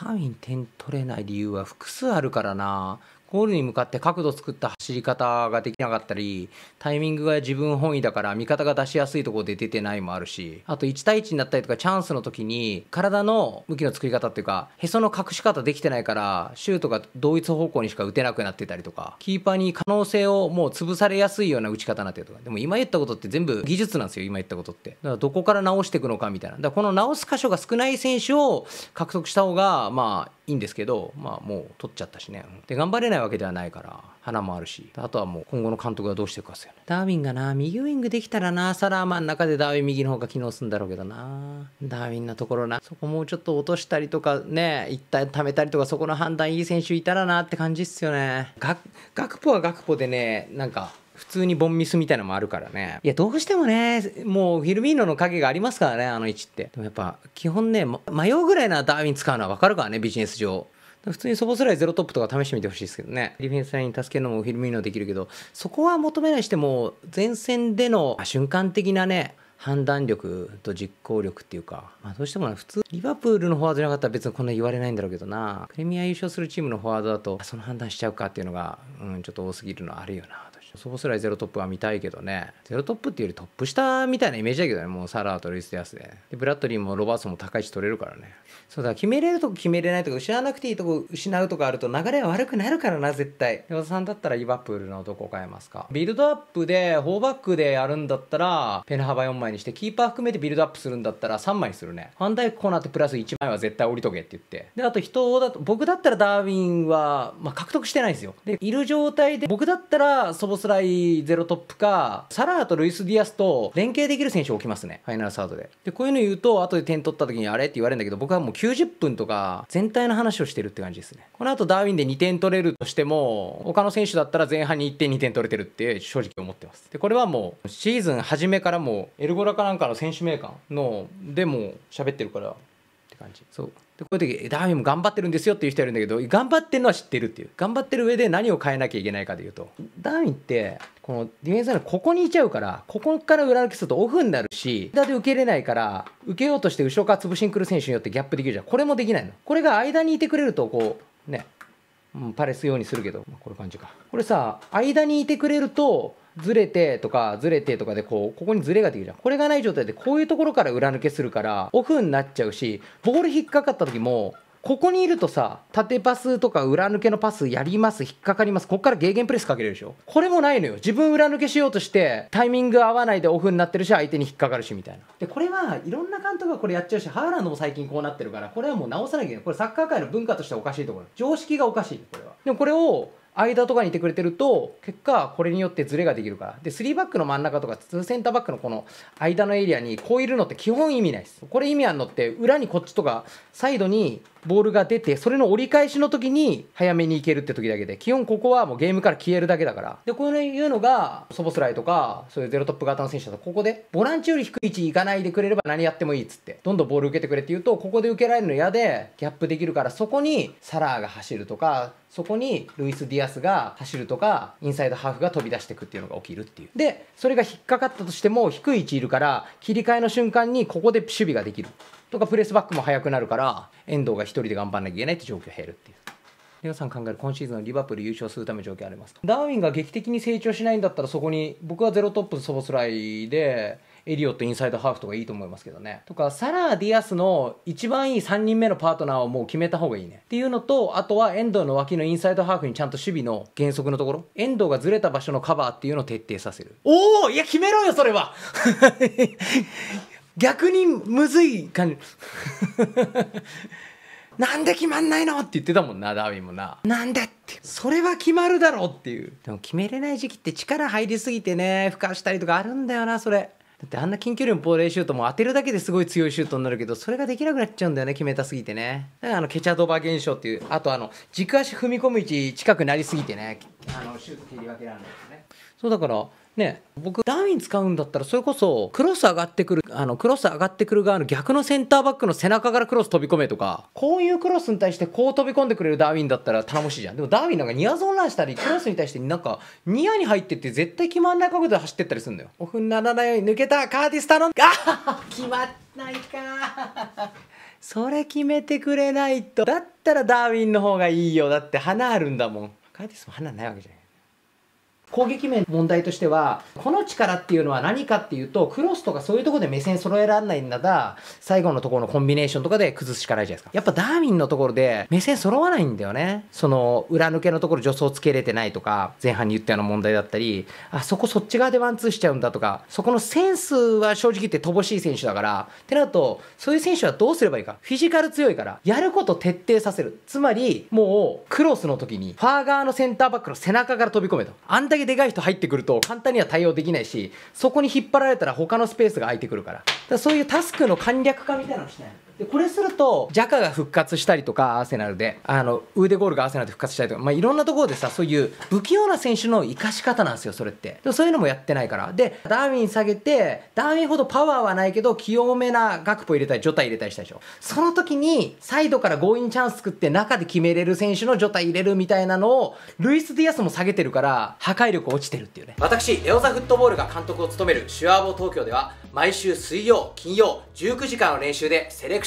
単位点取れない理由は複数あるからなゴールに向かって角度作った走り方ができなかったり、タイミングが自分本位だから味方が出しやすいところで出てないもあるし、あと1対1になったりとかチャンスの時に体の向きの作り方っていうか、へその隠し方できてないから、シュートが同一方向にしか打てなくなってたりとか、キーパーに可能性をもう潰されやすいような打ち方になってるとか、でも今言ったことって全部技術なんですよ、今言ったことって。だからどこから直していくのかみたいな。だからこの直す箇所が少ない選手を獲得した方が、まあ、いいんですけど、まあ、もう取っちゃったしね、で頑張れないわけではないから花もあるしあとはもう今後の監督がどうしていくかですよねダーウィンがな右ウイングできたらなサラーマンの中でダーウィン右の方が機能するんだろうけどなダーウィンのところなそこもうちょっと落としたりとかね一旦貯めたりとかそこの判断いい選手いたらなって感じっすよねガクポはガクポでねなんか普通にボンミスみたいなのもあるからねいやどうしてもねもうフィルミーノの影がありますからねあの位置ってでもやっぱ基本ね、迷うぐらいなダーウィン使うのは分かるからねビジネス上普通にそぼすらいゼロトップとか試してみてほしいですけどね。ディフェンスラインに助けるのもフィルミーノできるけど、そこは求めないしても、前線での瞬間的なね、判断力と実行力っていうか、まあ、どうしても普通リバプールのフォワードじゃなかったら別にこんな言われないんだろうけどなプレミア優勝するチームのフォワードだとその判断しちゃうかっていうのが、うん、ちょっと多すぎるのはあるよなそーすらゼロトップは見たいけどねゼロトップっていうよりトップ下みたいなイメージだけどねもうサラーとルイス・ディアスで,、でブラッドリーもロバートも高い位置取れるからねそうだ決めれるとこ決めれないとか失わなくていいとこ失うとかあると流れは悪くなるからな絶対岩田さんだったらリバプールのどこ変えますかビルドアップで4バックでやるんだったらペン幅4枚にしてキーパー含めてビルドアップするんだったら3枚にするね反対コーナーってプラス1枚は絶対降りとけって言ってであと人だと僕だったらダーウィンは、まあ、獲得してないんですよでいる状態で僕だったらそぼスライゼロトップか、サラーとルイス・ディアスと連携できる選手を置きますね。ファイナルサードで。で、こういうの言うと、後で点取った時にあれって言われるんだけど、僕はもう90分とか全体の話をしてるって感じですね。この後ダーウィンで2点取れるとしても、他の選手だったら前半に1点2点取れてるって正直思ってます。で、これはもうシーズン初めからもうエルゴラかなんかの選手名鑑のでも喋ってるから、感じそうでこういう時ダーウィンも頑張ってるんですよっていう人いるんだけど頑張ってるのは知ってるっていう頑張ってる上で何を変えなきゃいけないかというとダーウィンってこのディフェンスのここにいちゃうからここから裏抜きするとオフになるし間で受けれないから受けようとして後ろから潰しに来る選手によってギャップできるじゃんこれもできないのこれが間にいてくれるとこうねうん、パレス用にするけど、まあ、こういう感じかこれさ間にいてくれるとずれてとかずれてとかでこうここにずれができるじゃんこれがない状態でこういうところから裏抜けするからオフになっちゃうしボール引っかかった時もここにいるとさ縦パスとか裏抜けのパスやります引っかかりますここからゲーゲンプレスかけれるでしょこれもないのよ自分裏抜けしようとしてタイミング合わないでオフになってるし相手に引っかかるしみたいなでこれはいろんな監督がこれやっちゃうしハーランドも最近こうなってるからこれはもう直さなきゃいけないこれサッカー界の文化としておかしいところ常識がおかしいこれはでもこれを間とかにいてくれてると結果これによってズレができるからで3バックの真ん中とか2センターバックのこの間のエリアにこういるのって基本意味ないですこれ意味あるのって裏にこっちとかサイドにボールが出てそれの折り返しの時に早めに行けるって時だけで基本ここはもうゲームから消えるだけだからでこういうのがソボスライとかそういうゼロトップ型の選手だとここでボランチより低い位置行かないでくれれば何やってもいいっつってどんどんボール受けてくれって言うとここで受けられるの嫌でギャップできるからそこにサラーが走るとかそこにルイス・ディアスが走るとかインサイドハーフが飛び出していくっていうのが起きるっていうでそれが引っかかったとしても低い位置いるから切り替えの瞬間にここで守備ができるとかプレスバックも速くなるから遠藤が1人で頑張んなきゃいけないって状況が減るっていう。皆さん考える今シーズンのリバプール優勝するための況件ありますかダーウィンが劇的に成長しないんだったらそこに僕はゼロトップそぼスらいでエリオットインサイドハーフとかいいと思いますけどね。とか、サラー・ディアスの一番いい3人目のパートナーをもう決めた方がいいね。っていうのと、あとは遠藤の脇のインサイドハーフにちゃんと守備の原則のところ、遠藤がずれた場所のカバーっていうのを徹底させる。おおいや、決めろよ、それは 逆にむずい感じ なんで決まんないのって言ってたもんな、ダーウィンもな。なんでって。それは決まるだろうっていう。でも決めれない時期って力入りすぎてね、孵化したりとかあるんだよな、それ。だってあんな近距離のボレーシュートも当てるだけですごい強いシュートになるけどそれができなくなっちゃうんだよね決めたすぎてねだからあのケチャドバ現象っていうあとあの軸足踏み込む位置近くなりすぎてねあのシュート切り分けられないですねそうだからね、僕ィン使うんだったらそれこそクロス上がってくるあのクロス上がってくる側の逆のセンターバックの背中からクロス飛び込めとかこういうクロスに対してこう飛び込んでくれるダーウィンだったら頼もしいじゃんでもダーウィンなんかニアゾーンランしたりクロスに対してなんかニアに入ってって絶対決まんない角度で走ってったりするんだよオフにならないように抜けたカーティス頼んああ決まんないかそれ決めてくれないとだったらダーウィンの方がいいよだって花あるんだもんカーティスも花ないわけじゃん攻撃面の問題としては、この力っていうのは何かっていうと、クロスとかそういうとこで目線揃えられないんだが、最後のところのコンビネーションとかで崩すしかないじゃないですか。やっぱダーウィンのところで目線揃わないんだよね。その、裏抜けのところ助走つけれてないとか、前半に言ったような問題だったり、あ、そこそっち側でワンツーしちゃうんだとか、そこのセンスは正直言って乏しい選手だから、ってなると、そういう選手はどうすればいいか。フィジカル強いから、やること徹底させる。つまり、もう、クロスの時に、ファー側のセンターバックの背中から飛び込めと。あんだけでかい人入ってくると簡単には対応できないしそこに引っ張られたら他のスペースが空いてくるからだからそういうタスクの簡略化みたいなのしないでこれするとジャカが復活したりとかアーセナルであのウーデゴールがアーセナルで復活したりとか、まあ、いろんなところでさそういう不器用な選手の生かし方なんですよそれってそういうのもやってないからでダーウィン下げてダーウィンほどパワーはないけど清めなガクポ入れたりジョタ入れたりしたでしょその時にサイドから強引チャンス作って中で決めれる選手のジョタ入れるみたいなのをルイス・ディアスも下げてるから破壊力落ちてるっていうね私エオザフットボールが監督を務めるシュアーボ東京では毎週水曜金曜19時間の練習でセレクショ